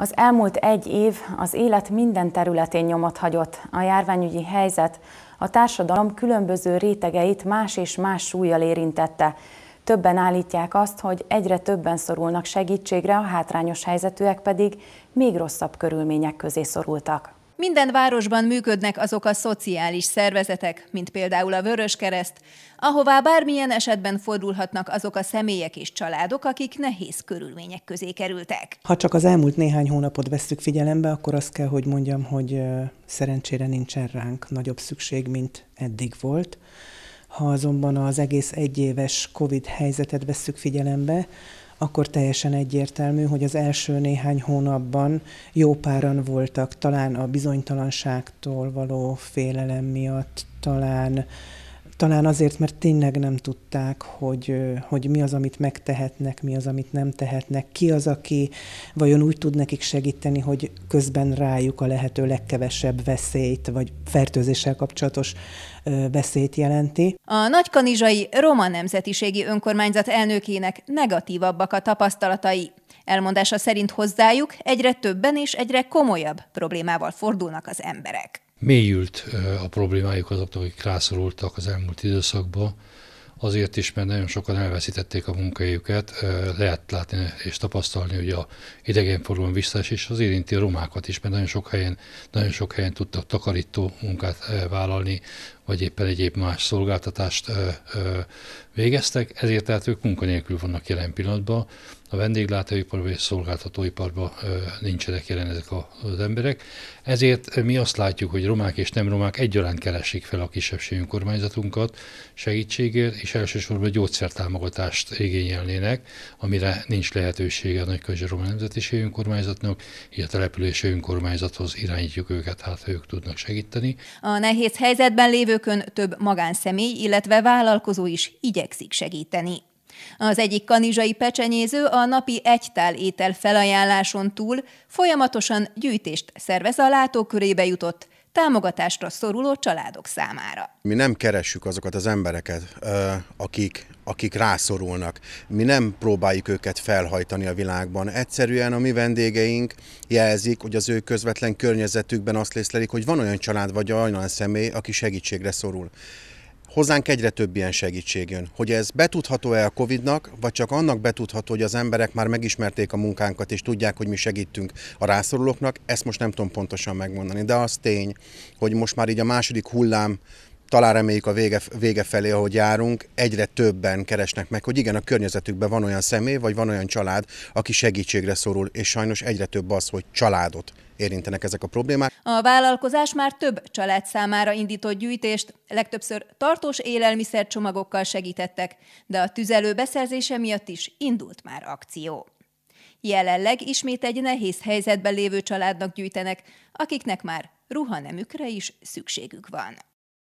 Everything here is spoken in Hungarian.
Az elmúlt egy év az élet minden területén nyomot hagyott. A járványügyi helyzet a társadalom különböző rétegeit más és más súlyjal érintette. Többen állítják azt, hogy egyre többen szorulnak segítségre, a hátrányos helyzetűek pedig még rosszabb körülmények közé szorultak. Minden városban működnek azok a szociális szervezetek, mint például a Vöröskereszt, ahová bármilyen esetben fordulhatnak azok a személyek és családok, akik nehéz körülmények közé kerültek. Ha csak az elmúlt néhány hónapot vesszük figyelembe, akkor azt kell, hogy mondjam, hogy szerencsére nincsen ránk nagyobb szükség, mint eddig volt. Ha azonban az egész egyéves COVID helyzetet vesszük figyelembe, akkor teljesen egyértelmű, hogy az első néhány hónapban jó páran voltak, talán a bizonytalanságtól való félelem miatt, talán talán azért, mert tényleg nem tudták, hogy, hogy mi az, amit megtehetnek, mi az, amit nem tehetnek, ki az, aki vajon úgy tud nekik segíteni, hogy közben rájuk a lehető legkevesebb veszélyt, vagy fertőzéssel kapcsolatos veszélyt jelenti. A nagykanizsai roma nemzetiségi önkormányzat elnökének negatívabbak a tapasztalatai. Elmondása szerint hozzájuk egyre többen és egyre komolyabb problémával fordulnak az emberek mélyült a problémájuk azoknak, akik rászorultak az elmúlt időszakban, azért is, mert nagyon sokan elveszítették a munkájukat, lehet látni és tapasztalni, hogy a idegenforgalom és az érinti a romákat is, mert nagyon sok helyen, nagyon sok helyen tudtak takarító munkát vállalni, vagy éppen egyéb más szolgáltatást ö, ö, végeztek, ezért tehát ők munkanélkül vannak jelen pillanatban. A vendéglátóiparban és szolgáltatóiparban ö, nincsenek jelen ezek az emberek. Ezért mi azt látjuk, hogy romák és nem romák egyaránt keresik fel a kisebbségi kormányzatunkat segítségért, és elsősorban gyógyszertámogatást igényelnének, amire nincs lehetősége a Nagyközsi román Nemzetiségi Önkormányzatnak, így a települési önkormányzathoz irányítjuk őket, hát ők tudnak segíteni. A nehéz helyzetben lévő időkön több magánszemély, illetve vállalkozó is igyekszik segíteni. Az egyik kanizsai pecsenyéző a napi egy tál étel felajánláson túl folyamatosan gyűjtést szervez a látókörébe jutott, támogatásra szoruló családok számára. Mi nem keressük azokat az embereket, akik, akik rászorulnak. Mi nem próbáljuk őket felhajtani a világban. Egyszerűen a mi vendégeink jelzik, hogy az ő közvetlen környezetükben azt lészlelik, hogy van olyan család vagy olyan személy, aki segítségre szorul hozzánk egyre több ilyen segítség jön. Hogy ez betudható-e a Covid-nak, vagy csak annak betudható, hogy az emberek már megismerték a munkánkat, és tudják, hogy mi segítünk a rászorulóknak, ezt most nem tudom pontosan megmondani. De az tény, hogy most már így a második hullám talán reméljük a vége, vége felé, ahogy járunk, egyre többen keresnek meg, hogy igen, a környezetükben van olyan személy, vagy van olyan család, aki segítségre szorul, és sajnos egyre több az, hogy családot érintenek ezek a problémák. A vállalkozás már több család számára indított gyűjtést, legtöbbször tartós élelmiszercsomagokkal segítettek, de a tüzelő beszerzése miatt is indult már akció. Jelenleg ismét egy nehéz helyzetben lévő családnak gyűjtenek, akiknek már ruhanemükre is szükségük van.